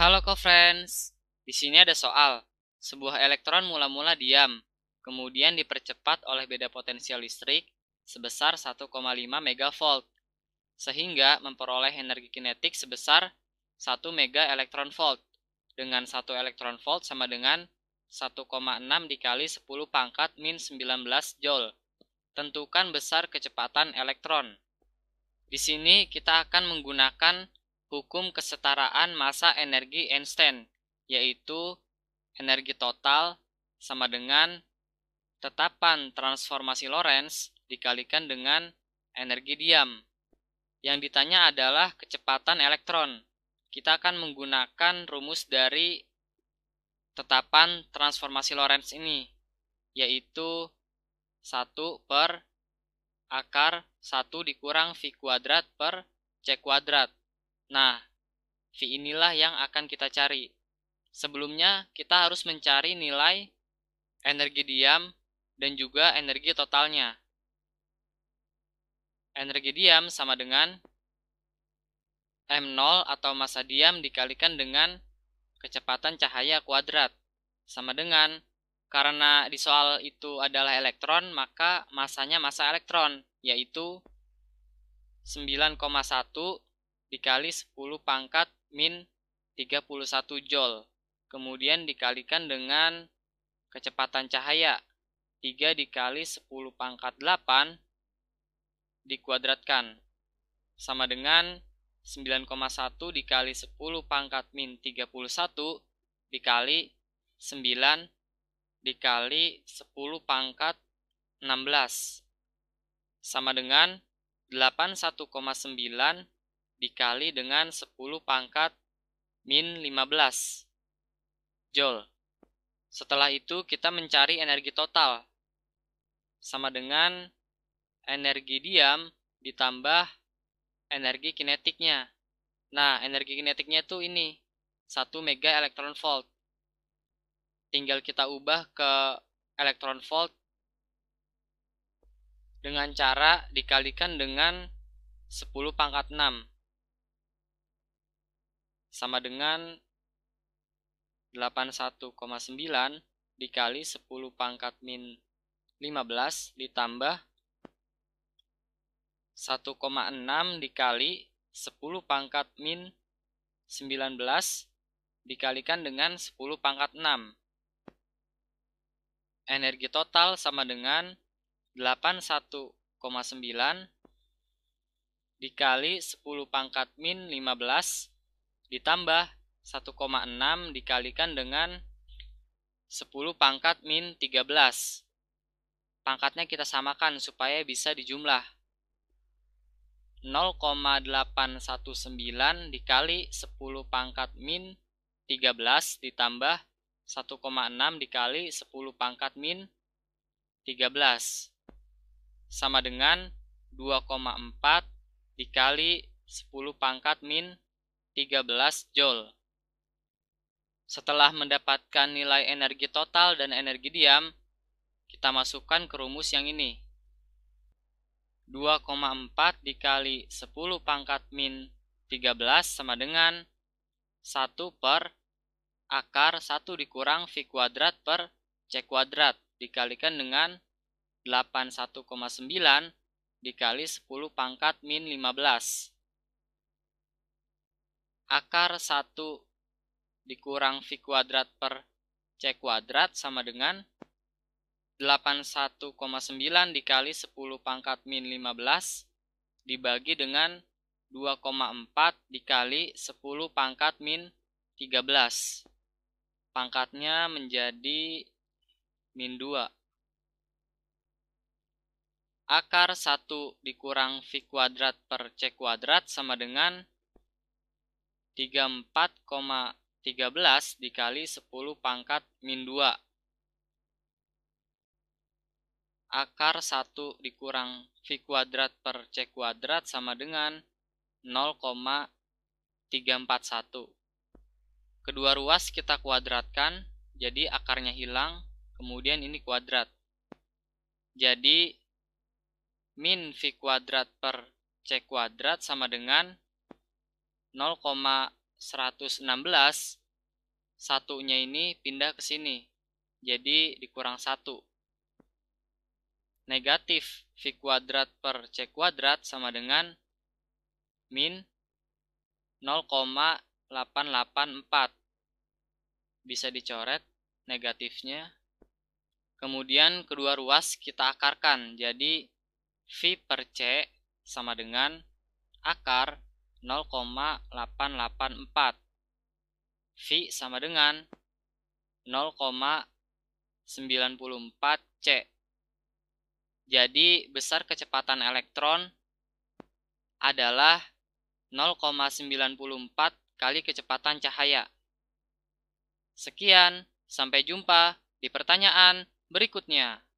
Halo co-friends, di sini ada soal. Sebuah elektron mula-mula diam, kemudian dipercepat oleh beda potensial listrik sebesar 1,5 megavolt, sehingga memperoleh energi kinetik sebesar 1 mega elektron volt. Dengan 1 elektron volt sama dengan 1,6 dikali 10 pangkat min 19 joule. Tentukan besar kecepatan elektron. Di sini kita akan menggunakan hukum kesetaraan massa energi Einstein, yaitu energi total sama dengan tetapan transformasi Lorentz dikalikan dengan energi diam. Yang ditanya adalah kecepatan elektron. Kita akan menggunakan rumus dari tetapan transformasi Lorentz ini, yaitu 1 per akar 1 dikurang V kuadrat per C kuadrat. Nah, v inilah yang akan kita cari. Sebelumnya, kita harus mencari nilai energi diam dan juga energi totalnya. Energi diam sama dengan M0 atau massa diam dikalikan dengan kecepatan cahaya kuadrat. Sama dengan karena di soal itu adalah elektron, maka masanya massa elektron, yaitu 9,1 dikali 10 pangkat min 31 Joule. Kemudian dikalikan dengan kecepatan cahaya. 3 dikali 10 pangkat 8 dikuadratkan. Sama dengan 9,1 dikali 10 pangkat min 31 dikali 9 dikali 10 pangkat 16 sama dengan 81,9 dikali dengan 10 pangkat min 15 Joule. Setelah itu kita mencari energi total sama dengan energi diam ditambah energi kinetiknya. Nah, energi kinetiknya itu ini 1 mega elektron volt. Tinggal kita ubah ke elektron volt dengan cara dikalikan dengan 10 pangkat 6 sama dengan 81,9 dikali 10 pangkat min 15 ditambah 1,6 dikali 10 pangkat min 19 dikalikan dengan 10 pangkat 6. Energi total sama dengan 81,9 dikali 10 pangkat min 15 ditambah 1,6 dikalikan dengan 10 pangkat min 13. Pangkatnya kita samakan supaya bisa dijumlah. 0,819 dikali 10 pangkat min 13 ditambah 1,6 dikali 10 pangkat min 13 sama dengan 2,4 dikali 10 pangkat min 13 Joule. Setelah mendapatkan nilai energi total dan energi diam, kita masukkan ke rumus yang ini. 2,4 dikali 10 pangkat min 13 sama dengan 1 per akar 1 dikurang V kuadrat per C kuadrat dikalikan dengan 81,9 dikali 10 pangkat min 15 akar 1 dikurang V kuadrat per C kuadrat sama dengan 81,9 dikali 10 pangkat min 15 dibagi dengan 2,4 dikali 10 pangkat min 13. Pangkatnya menjadi min 2. Akar 1 dikurang V kuadrat per C kuadrat sama dengan 81,9. 34,13 dikali 10 pangkat min 2. Akar 1 dikurang V kuadrat per C kuadrat sama dengan 0,341. Kedua ruas kita kuadratkan, jadi akarnya hilang, kemudian ini kuadrat. Jadi, min V kuadrat per C kuadrat sama dengan 0,116 satunya ini pindah ke sini. Jadi dikurang 1. Negatif V kuadrat per C kuadrat sama dengan min 0,884. Bisa dicoret negatifnya. Kemudian kedua ruas kita akarkan. Jadi V per C sama dengan akar 0,884. V sama dengan 0,94 C. Jadi besar kecepatan elektron adalah 0,94 kali kecepatan cahaya. Sekian, sampai jumpa di pertanyaan berikutnya.